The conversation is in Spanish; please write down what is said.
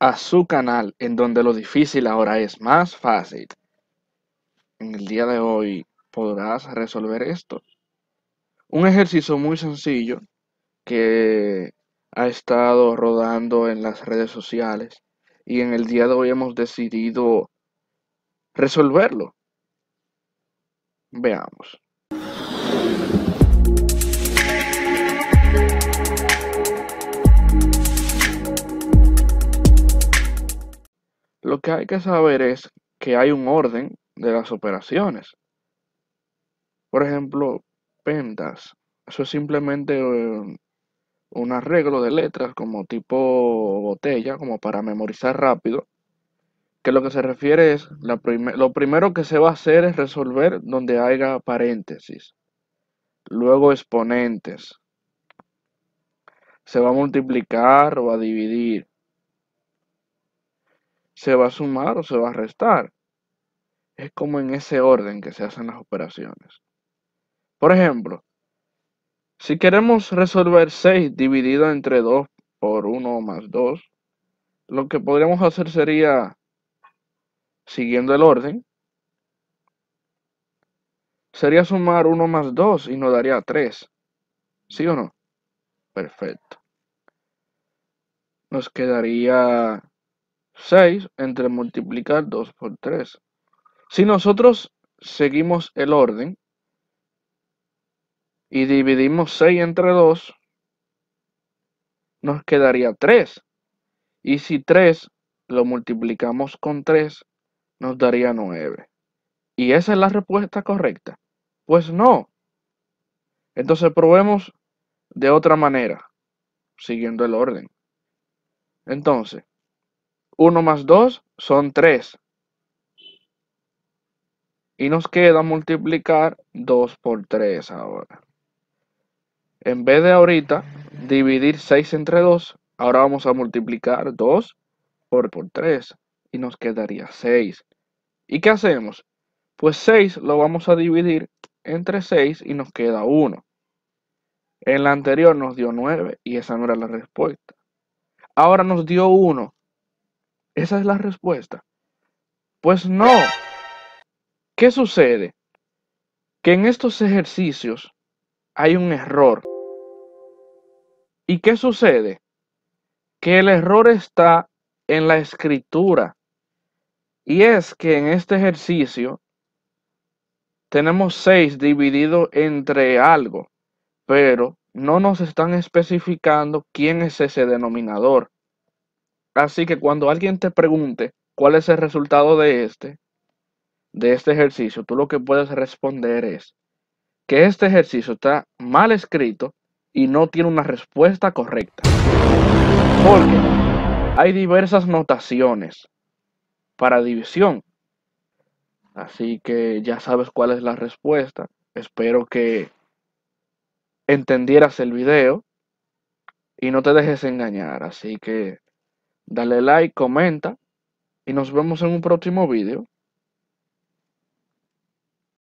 a su canal en donde lo difícil ahora es más fácil. En el día de hoy podrás resolver esto. Un ejercicio muy sencillo que ha estado rodando en las redes sociales y en el día de hoy hemos decidido resolverlo. Veamos. que hay que saber es que hay un orden de las operaciones. Por ejemplo, pentas. Eso es simplemente eh, un arreglo de letras como tipo botella, como para memorizar rápido. Que lo que se refiere es, lo primero que se va a hacer es resolver donde haya paréntesis. Luego exponentes. Se va a multiplicar o a dividir se va a sumar o se va a restar. Es como en ese orden que se hacen las operaciones. Por ejemplo, si queremos resolver 6 dividido entre 2 por 1 más 2, lo que podríamos hacer sería, siguiendo el orden, sería sumar 1 más 2 y nos daría 3. ¿Sí o no? Perfecto. Nos quedaría 6 entre multiplicar 2 por 3. Si nosotros seguimos el orden y dividimos 6 entre 2, nos quedaría 3. Y si 3 lo multiplicamos con 3, nos daría 9. ¿Y esa es la respuesta correcta? Pues no. Entonces probemos de otra manera, siguiendo el orden. Entonces, 1 más 2 son 3. Y nos queda multiplicar 2 por 3 ahora. En vez de ahorita dividir 6 entre 2, ahora vamos a multiplicar 2 por, por 3 y nos quedaría 6. ¿Y qué hacemos? Pues 6 lo vamos a dividir entre 6 y nos queda 1. En la anterior nos dio 9 y esa no era la respuesta. Ahora nos dio 1. Esa es la respuesta. Pues no. ¿Qué sucede? Que en estos ejercicios hay un error. ¿Y qué sucede? Que el error está en la escritura. Y es que en este ejercicio tenemos seis dividido entre algo, pero no nos están especificando quién es ese denominador. Así que cuando alguien te pregunte cuál es el resultado de este, de este ejercicio, tú lo que puedes responder es que este ejercicio está mal escrito y no tiene una respuesta correcta. Porque hay diversas notaciones para división. Así que ya sabes cuál es la respuesta. Espero que entendieras el video y no te dejes engañar. Así que Dale like, comenta y nos vemos en un próximo video.